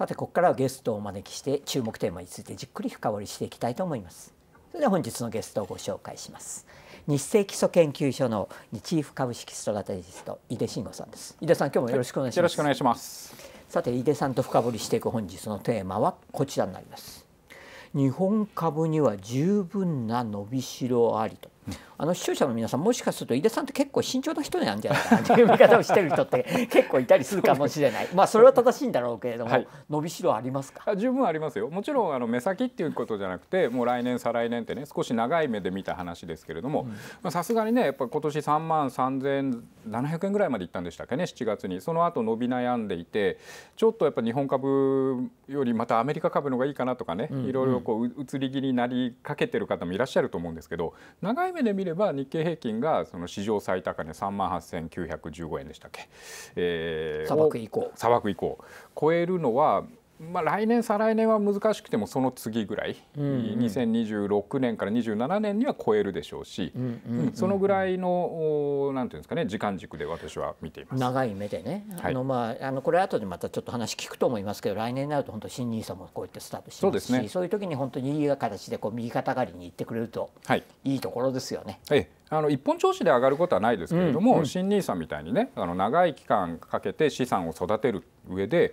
さてここからはゲストをお招きして注目テーマについてじっくり深掘りしていきたいと思いますそれでは本日のゲストをご紹介します日清基礎研究所のチーフ株式ストラテジスト井出慎吾さんです井出さん今日もよろしくお願いします、よろしくお願いしますさて井出さんと深掘りしていく本日のテーマはこちらになります日本株には十分な伸びしろありとあの視聴者の皆さんもしかすると井出さんって結構慎重な人なんじゃないかなという見方をしてる人って 結構いたりするかもしれないまあそれは正しいんだろうけれども、はい、伸びしろありますか十分ありますよもちろんあの目先っていうことじゃなくてもう来年再来年ってね少し長い目で見た話ですけれどもさすがにねやっぱ今年3万3700円ぐらいまでいったんでしたっけね7月にその後伸び悩んでいてちょっとやっぱ日本株よりまたアメリカ株の方がいいかなとかね、いろいろこう移り気になりかけてる方もいらっしゃると思うんですけど長い目目で見れば日経平均がその史上最高値3万8915円でしたっけ、えー、砂漠以降砂漠以降超えるのはまあ、来年再来年は難しくてもその次ぐらい、うんうん、2026年から27年には超えるでしょうし、うんうんうんうん、そのぐらいのなんていうんですかね時間軸で私は見ています長い目でね、はい、あのまあ、あのこれ後でまたちょっと話聞くと思いますけど来年になると本当新ニーサもこうやってスタートしてますしそうです、ね、そういう時に本当にいい形でこう右肩上がりにいってくれると、はい、いいところですよね。ええあの一本調子で上がることはないですけれども、うんうん、新 nisa みたいにねあの長い期間かけて資産を育てる上で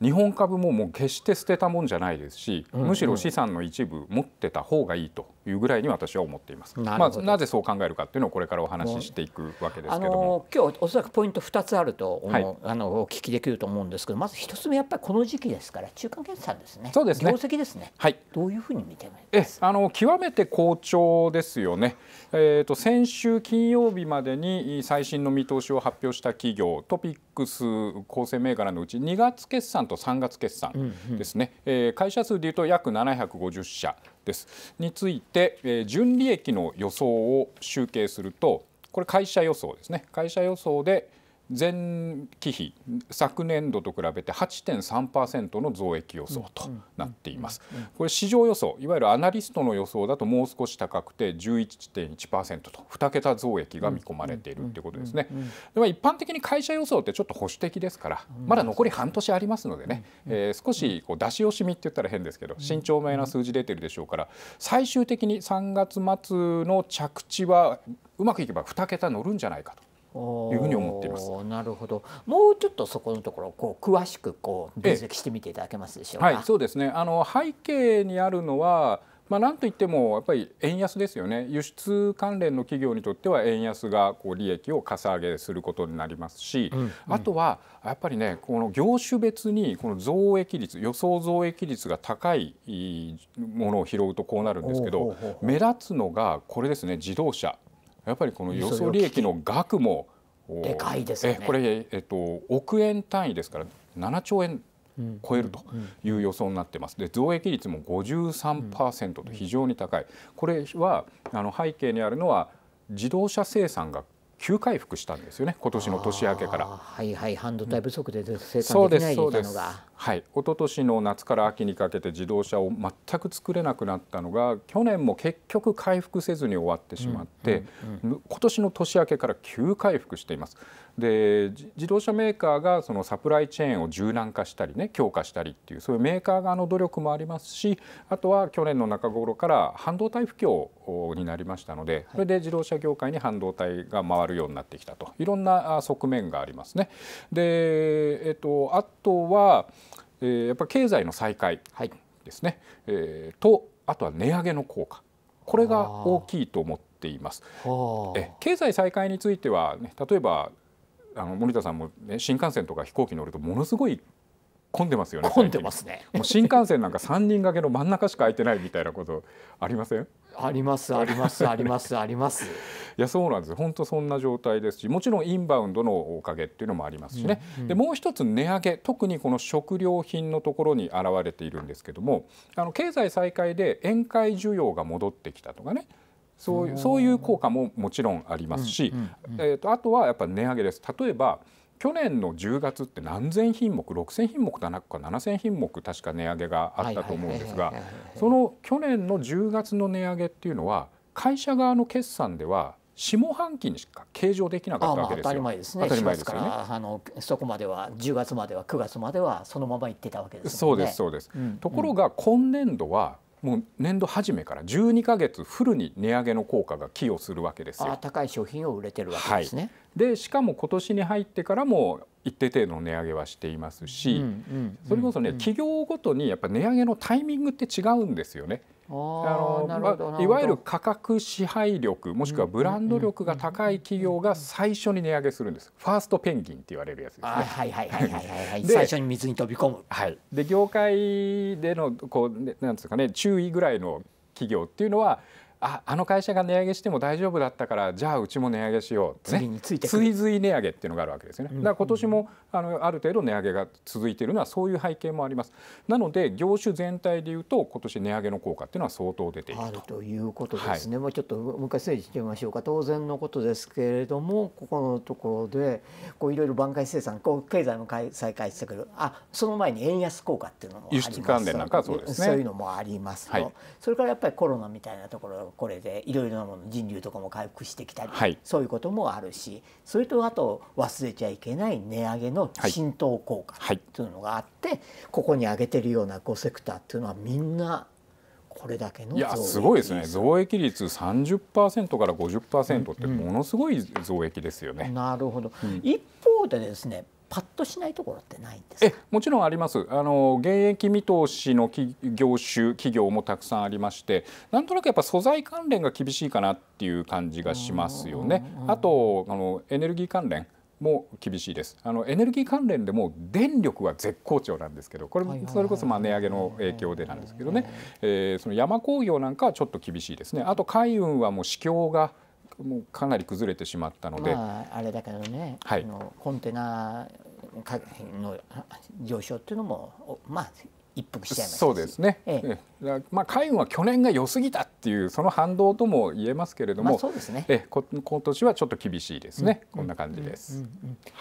日本株ももう決して捨てたもんじゃないですし、むしろ資産の一部持ってた方がいいというぐらいに私は思っています。な,、まあ、なぜそう考えるかっていうのをこれからお話ししていくわけですけども、今日おそらくポイント2つあると、はい、あのお聞きできると思うんですけど、まず1つ目やっぱりこの時期ですから中間決算ですね。そうですね。業績ですね。はい。どういうふうに見てえ、あの極めて好調ですよね。えっ、ー、と先週金曜日までに最新の見通しを発表した企業トピックス構成銘柄のうち2月決算と3月決算ですね。うんうん、えー、会社数でいうと約750社。ですについて、えー、純利益の予想を集計するとこれ会社予想ですね会社予想で前期比昨年度と比べて8.3%の増益予想となっています。これ市場予想いわゆるアナリストの予想だともう少し高くて11.1%と2桁増益が見込まれているということですね。でも一般的に会社予想ってちょっと保守的ですからまだ残り半年ありますのでね、えー、少しこう出し惜しみって言ったら変ですけど慎重めな数字出てるでしょうから最終的に3月末の着地はうまくいけば2桁乗るんじゃないかというふうに思っています。なるほど。もうちょっとそこのところこう詳しくこう分析してみていただけますでしょうか。はい、そうですね。あの背景にあるのは。まあ、なんといってもやっぱり円安ですよね輸出関連の企業にとっては円安がこう利益をかさ上げすることになりますし、うんうん、あとはやっぱりねこの業種別にこの増益率予想増益率が高いものを拾うとこうなるんですけど目立つのがこれですね自動車やっぱりこの予想利益の額もでかいですねこれ、えっと、億円単位ですから7兆円超えるという予想になってます、で増益率も53%と非常に高い、これはあの背景にあるのは自動車生産が急回復したんですよね今年の年明けからはいはい半導体不足で生産できないのが、うん、はい一昨年の夏から秋にかけて自動車を全く作れなくなったのが去年も結局回復せずに終わってしまって、うんうんうん、今年の年明けから急回復していますで自動車メーカーがそのサプライチェーンを柔軟化したりね強化したりっていうそういうメーカー側の努力もありますしあとは去年の中頃から半導体不況になりましたのでそれで自動車業界に半導体が回るようになってきたといろんな側面がありますね。で、えっと、あとは、えー、やっぱ経済の再開ですね、はい、えー、とあとは値上げの効果これが大きいと思っています。え経済再開については、ね、例えばあの森田さんも、ね、新幹線とか飛行機乗るとものすごい混んでますよね混んでますねもう新幹線なんか3人掛けの真ん中しか空いてないみたいなことありませんありますありますありますあります いやそうなんです本当そんな状態ですしもちろんインバウンドのおかげっていうのもありますしね、うんうん、でもう一つ値上げ特にこの食料品のところに現れているんですけどもあの経済再開で宴会需要が戻ってきたとかねそういうそういう効果ももちろんありますし、うんうん、えーと、あとはやっぱ値上げです。例えば去年の10月って何千品目6,000品目だなか7,000品目確か値上げがあったと思うんですがその去年の10月の値上げっていうのは会社側の決算では下半期にしか計上できなかったわけですよ。ああ当たり前ですね。よね。あのそこまでは10月までは9月まではそのまま行ってたわけです、ね、そうですそうです。うん、ところが今年度はもう年度初めから12か月フルに値上げの効果が寄与するわけですよ。高い商品を売れてるわけですね、はい、でしかも今年に入ってからも一定程度の値上げはしていますし、それこそね、企業ごとにやっぱ値上げのタイミングって違うんですよね。あのまあ、いわゆる価格支配力もしくはブランド力が高い企業が最初に値上げするんです、ファーストペンギンって言われるやつですね。はいはいはいはいはい、はい、最初に水に飛び込む、はい、で業界でのこうなんですかね注意ぐらいの企業っていうのはああの会社が値上げしても大丈夫だったからじゃあうちも値上げしよう、ね、次について追随値上げっていうのがあるわけですよね、だから今年もあのある程度値上げが続いているのはそういう背景もありますなので業種全体でいうと今年値上げの効果っていうのは相当出ているとあるということですね、はい、もうちょっともう一回整理してみましょうか当然のことですけれどもここのところでこういろいろ挽回生産こう経済も再開してくるあその前に円安効果っていうのもあります輸出関連なんかそうですねそういうのもありますと、はい、それからやっぱりコロナみたいなところこれでいろいろなもの人流とかも回復してきたり、はい、そういうこともあるしそれとあと忘れちゃいけない値上げの浸透効果というのがあって、はい、ここに上げてるような5セクターっていうのはみんなこれだけのいやすごいですね増益率30%から50%ってものすごい増益ですよね。うんうん、なるほど、うん、一方でですねパッとしないところってないんですえもちろんありますあの現役見通しの業種企業もたくさんありましてなんとなくやっぱ素材関連が厳しいかなっていう感じがしますよね。あとあのエネルギー関連も厳しいですあのエネルギー関連でも電力は絶好調なんですけどこれそれこそまあ値上げの影響でなんですけどね、えその山工業なんかはちょっと厳しいですねあと海運はもう市況がもうかなり崩れてしまったので、まあ、あれだけどね、はい、のコンテナの上昇っていうのもまあ一服しちゃいましたそうですね、ええ、まあ、海運は去年が良すぎたっていうその反動とも言えますけれども、まあ、そうですねえこ今年はちょっと厳しいですね、うん、こんな感じです、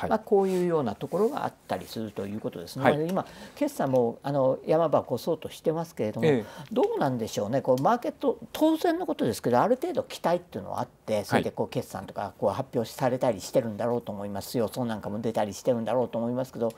まあ、こういうようなところがあったりするということですね、はい、今決算もあの山場越そうとしてますけれども、ええ、どうなんでしょうねこうマーケット当然のことですけどある程度期待っていうのはあってそれでこう決算とかこう発表されたりしてるんだろうと思います予想なんかも出たりしてるんだろうと思いますけど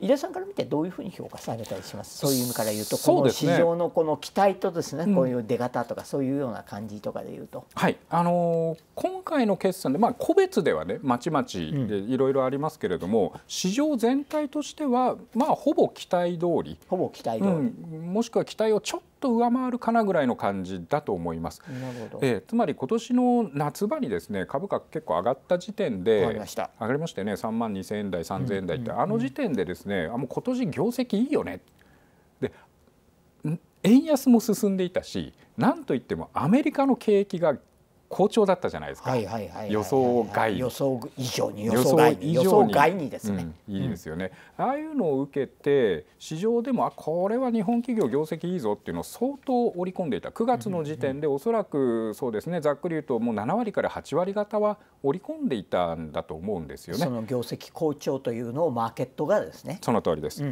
井出さんから見てどういうふうに評価されたりしますそういう意味から言うとこの市場のこのの期待とですね、こういう出方とかそういうような感じとかでいうと、はいあのー、今回の決算で、まあ、個別ではねまちまちでいろいろありますけれども、うん、市場全体としては、まあ、ほぼ期待通りほぼ期待通り、うん、もしくは期待をちょっと上回るかなぐらいの感じだと思います。なるほどえー、つまり今年の夏場にですね株価結構上がった時点で上がりました上がりましたよね3万2000円台3000円台って、あの時点でですねあもう今年業績いいよね円安も進んでいたし何といってもアメリカの景気が好調だったじゃないですか、予想外予想以上に予想外に予想外にですね、いいですよね、ああいうのを受けて市場でもあこれは日本企業業績いいぞっていうのを相当織り込んでいた9月の時点でおそらくそうですねざっくり言うともう7割から8割方は織り込んでいたんだと思うんですよねその業績好調というのをマーケットがですねその通りです、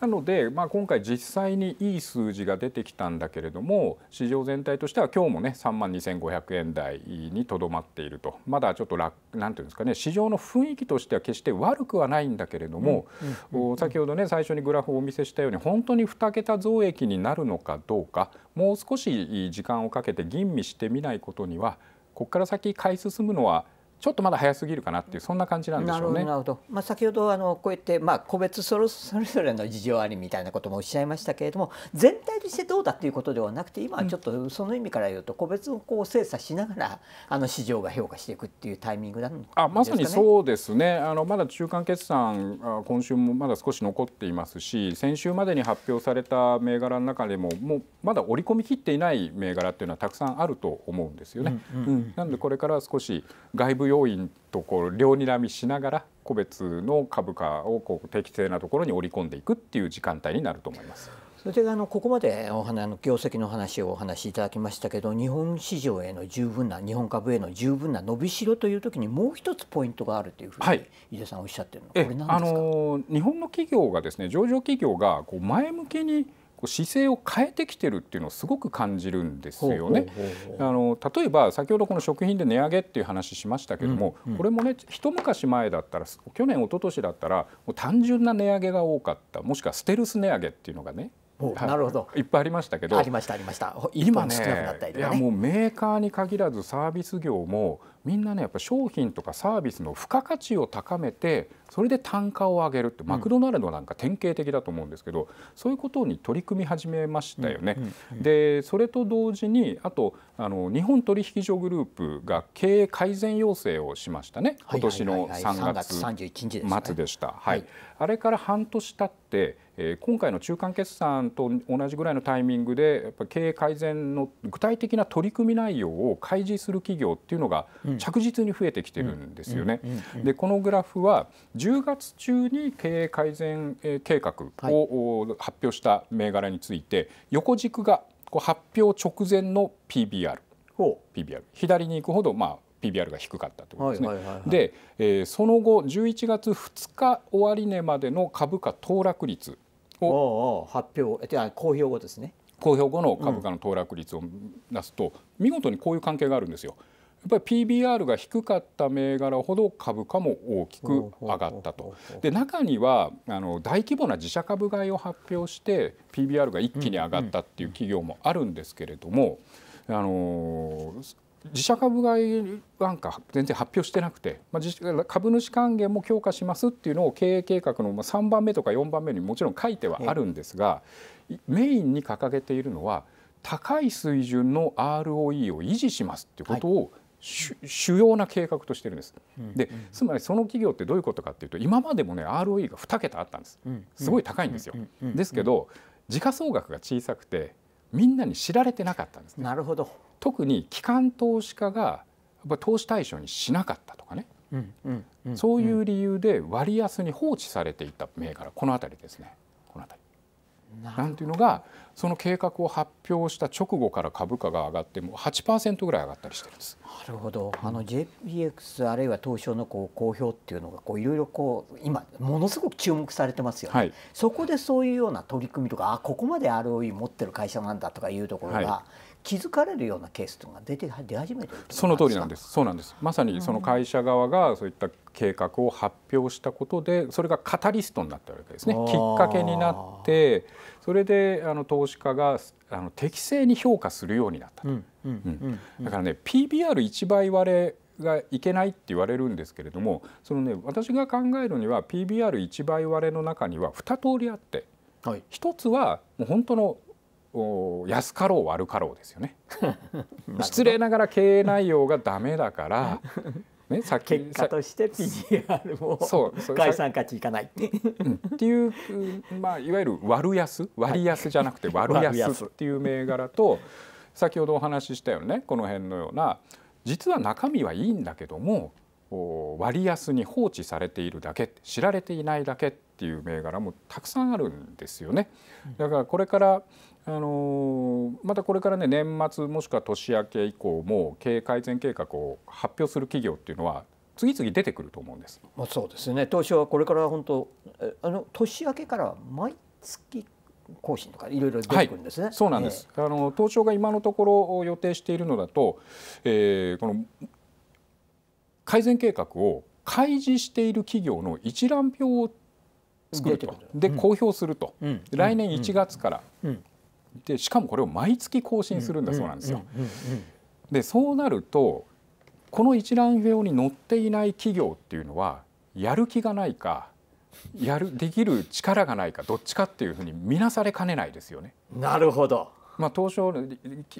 なのでまあ今回実際にいい数字が出てきたんだけれども市場全体としては今日もね3万2500円台にとどまっているとまだちょっと何て言うんですかね市場の雰囲気としては決して悪くはないんだけれども、うんうん、先ほどね最初にグラフをお見せしたように本当に2桁増益になるのかどうかもう少し時間をかけて吟味してみないことにはここから先買い進むのはちょっとまだ早すぎるかなっていうそんな感じなんでしょうね。なるほどまあ、先ほどあのこうやってまあ個別それそれぞれの事情ありみたいなこともおっしゃいましたけれども全体としてどうだっていうことではなくて今はちょっとその意味から言うと個別をこう精査しながらあの市場が評価していくっていうタイミングなの、ね、あまさにそうですねあのまだ中間決算今週もまだ少し残っていますし先週までに発表された銘柄の中でももうまだ織り込みきっていない銘柄っていうのはたくさんあると思うんですよね。うん、んうん、なのでこれから少し外部要因とこう両にらみしながら個別の株価をこう適正なところに織り込んでいくっていう時間帯になると思います。それであのここまでお話の業績の話をお話しいただきましたけど日本市場への十分な日本株への十分な伸びしろという時にもう一つポイントがあるというふうに、伊勢井出さんおっしゃってるのこれ何ですかあの日本の企業がですね上場企業がこう前向きに姿勢を変えてきてるっていうのをすごく感じるんですよね。あの例えば先ほどこの食品で値上げっていう話しましたけども、うんうん、これもね一昔前だったら去年一昨年だったら単純な値上げが多かったもしくはステルス値上げっていうのがねなるほどいっぱいありましたけどありましたありました今ねいやもうメーカーに限らずサービス業もみんなねやっぱ商品とかサービスの付加価値を高めてそれで単価を上げるってマクドナルドなんか典型的だと思うんですけど、そういうことに取り組み始めましたよね。でそれと同時にあとあの日本取引所グループが経営改善要請をしましたね今年の3月末でした。はいあれから半年経っ、え今回の中間決算と同じぐらいのタイミングでやっぱ経営改善の具体的な取り組み内容を開示する企業っていうのが着実に増えてきてるんですよね。でこのグラフは10月中に経営改善計画を発表した銘柄について横軸がこう発表直前の PBR。PBR 左に行くほど、まあ、PBR が低かったということですね。はいはいはいはい、で、えー、その後11月2日終値までの株価騰落率を発表いや公表後ですね。公表後の株価の騰落率を出すと、うん、見事にこういう関係があるんですよ。やっぱり PBR が低かった銘柄ほど株価も大きく上がったと。で中にはあの大規模な自社株買いを発表して PBR が一気に上がったっていう企業もあるんですけれども、うんうん、あの自社株買いなんか全然発表してなくて、まあ、株主還元も強化しますっていうのを経営計画の3番目とか4番目にもちろん書いてはあるんですが、メインに掲げているのは高い水準の ROE を維持しますっていうことを、主要な計画としてるんです。でつまりその企業ってどういうことかっていうと今までもね ROE が2桁あったんですすごい高いんですよ。ですけど時価総額が小さくてみんなに知られてなかったんですね。なるほど特に機関投資家がやっぱ投資対象にしなかったとかね、うんうんうん、そういう理由で割安に放置されていた銘柄この辺りですね。なんていうのがその計画を発表した直後から株価が上がってもう8%ぐらい上がったりしてるんですなるほど、あの JPX あるいは東証のこう公表っていうのがこういろいろこう今ものすごく注目されてますよね、はい、そこでそういうような取り組みとかあここまで ROE 持ってる会社なんだとかいうところが、はい気づかれるようなケースというのが出て出始めてその通りなんです。そうなんです。まさにその会社側がそういった計画を発表したことで、それがカタリストになったわけですね。きっかけになって、それであの投資家があの適正に評価するようになった。だからね、PBR 一倍割れがいけないって言われるんですけれども、そのね私が考えるには PBR 一倍割れの中には二通りあって、はい、つはもう本当の安かろう悪かろうですよね 失礼ながら経営内容がダメだからね、さ結果として p g r も概算価値いかない、うん、っていう、まあ、いわゆる割安割安じゃなくて割安っていう銘柄と先ほどお話ししたよねこの辺のような実は中身はいいんだけども割安に放置されているだけ知られていないだけっていう銘柄もたくさんあるんですよね。だからこれからあのまたこれからね年末もしくは年明け以降も経営改善計画を発表する企業っていうのは次々出てくると思うんです。まあ、そうですね。当初はこれから本当あの年明けから毎月更新とかいろいろ出てくるんですね。はい、そうなんです。えー、あの東証が今のところを予定しているのだと、えー、この改善計画を開示している企業の一覧表を作るとで公表すると、うん、来年1月からでしかもこれを毎月更新するんだそうなんですよ。でそうなるとこの一覧表に載っていない企業っていうのはやる気がないかやるできる力がないかどっちかっていうふうに見なされかねないですよね。なるほどまあ、東証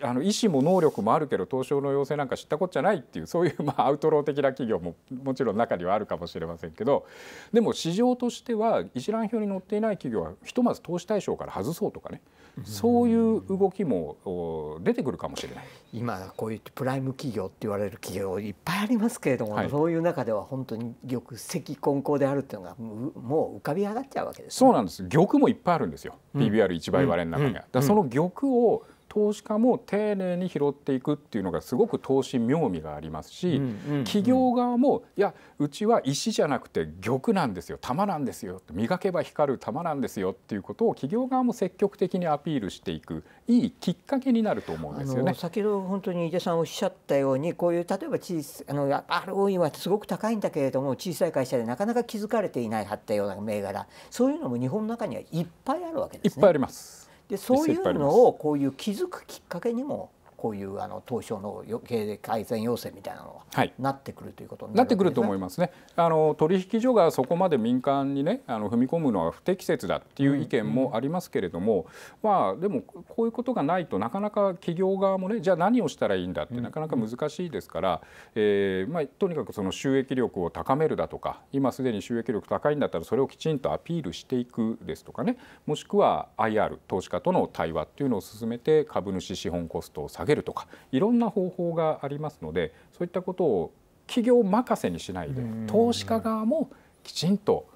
あの医師も能力もあるけど東証の要請なんか知ったこっちゃないっていうそういう、まあ、アウトロー的な企業ももちろん中にはあるかもしれませんけどでも市場としては一覧表に載っていない企業はひとまず投資対象から外そうとかね、そういう動きも出てくるかもしれない今こういうプライム企業って言われる企業いっぱいありますけれども、はい、そういう中では本当に玉石混交であるっていうのがもう浮かび上がっちゃうわけです、ね、そうなんです玉もいっぱいあるんですよ、うん、p b r 一倍割れの中には、うんうん、だその玉を投資家も丁寧に拾っていくっていうのがすごく投資妙味がありますし、企業側もいやうちは石じゃなくて玉なんですよ玉なんですよ磨けば光る玉なんですよっていうことを企業側も積極的にアピールしていくいいきっかけになると思うんですよね。先ほど本当に井出さんおっしゃったようにこういう例えば小さあの ROE はすごく高いんだけれども小さい会社でなかなか気づかれていないはったような銘柄そういうのも日本の中にはいっぱいあるわけですね。いっぱいあります。でそういうのをこういう気づくきっかけにもこういうあの東証の経営改善要請みたいなのは、はい、なってくるということにな、ね,、ってくると思いますね。あの取引所がそこまで民間にねあの踏み込むのは不適切だっていう意見もありますけれども、うんうん、まあでもこういうことがないとなかなか企業側もねじゃあ何をしたらいいんだってなかなか難しいですから、えー、まあとにかくその収益力を高めるだとか今すでに収益力高いんだったらそれをきちんとアピールしていくですとかねもしくは IR 投資家との対話っていうのを進めて株主資本コストを下げげるとかいろんな方法がありますのでそういったことを企業任せにしないで投資家側もきちんと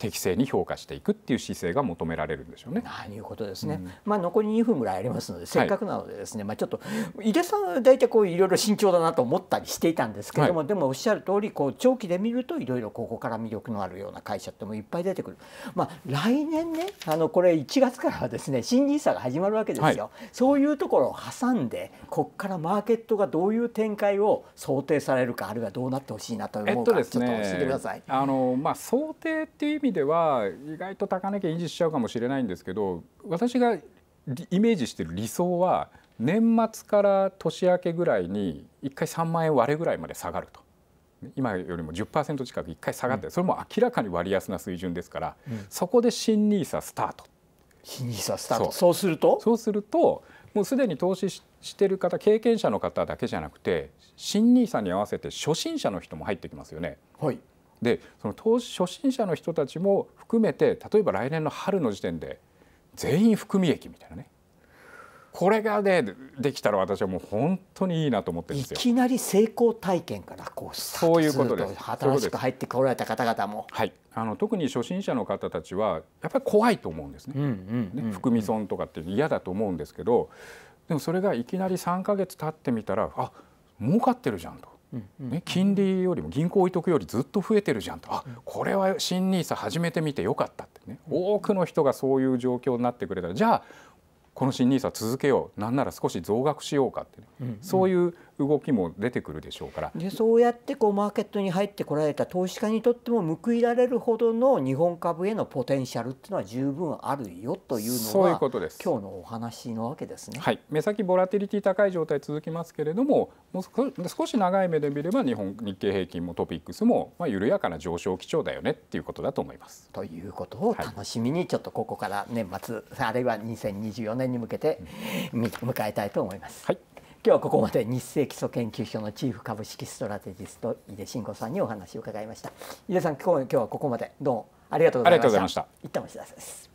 適正に評価していくっていう姿勢が求められるんでしょうね。ということですね。うん、まあ残り2分ぐらいありますのでせっかくなのでですね、はい、まあちょっと井出さんは大体こういろいろ慎重だなと思ったりしていたんですけれども、はい、でもおっしゃる通りこう長期で見るといろいろここから魅力のあるような会社ってもいっぱい出てくる。まあ来年ねあのこれ1月からはですね新人 i s が始まるわけですよ。はい、そういうところを挟んでこっからマーケットがどういう展開を想定されるかあるいはどうなってほしいなと思うか、えっとですね、ちょっと教えてください。あのまあ想定っていう意味味では意外と高値圏維持しちゃうかもしれないんですけど私がイメージしてる理想は年末から年明けぐらいに1回3万円割れぐらいまで下がると今よりも10%近く1回下がって、うん、それも明らかに割安な水準ですから、うん、そこで新 NISA スタート。新 n i スタートそうするとそうするともうすでに投資してる方経験者の方だけじゃなくて新 NISA に合わせて初心者の人も入ってきますよね。はいでその投資初心者の人たちも含めて例えば来年の春の時点で全員含み益みたいなねこれがねできたら私はもう本当にいいなと思ってるんですよいきなり成功体験からこうそういうことです新しく入ってこられた方々もはいあの特に初心者の方たちはやっぱり怖いと思うんですねうん含み損とかって嫌だと思うんですけどでもそれがいきなり3か月経ってみたらあ儲かってるじゃんとね、金利よりも銀行置いとくよりずっと増えてるじゃんとあこれは新 nisa 始めてみてよかったってね多くの人がそういう状況になってくれたらじゃあこの新 nisa 続けようなんなら少し増額しようかってね、そういう動きも出てくるでしょうからでそうやってこうマーケットに入ってこられた投資家にとっても報いられるほどの日本株へのポテンシャルっていうのは十分あるよというのがそういうことです今日のお話のわけですね、はい、目先ボラティリティ高い状態続きますけれどももう少し長い目で見れば日本日経平均もトピックスも、まあ、緩やかな上昇基調だよねっていうことだと思います。ということを楽しみに、ちょっとここから年末あるいは2024年に向けて迎えたいと思います。はい今日はここまで日清基礎研究所のチーフ株式ストラテジスト井出慎吾さんにお話を伺いました井出さん今日はここまでどうもありがとうございました一旦お知らせです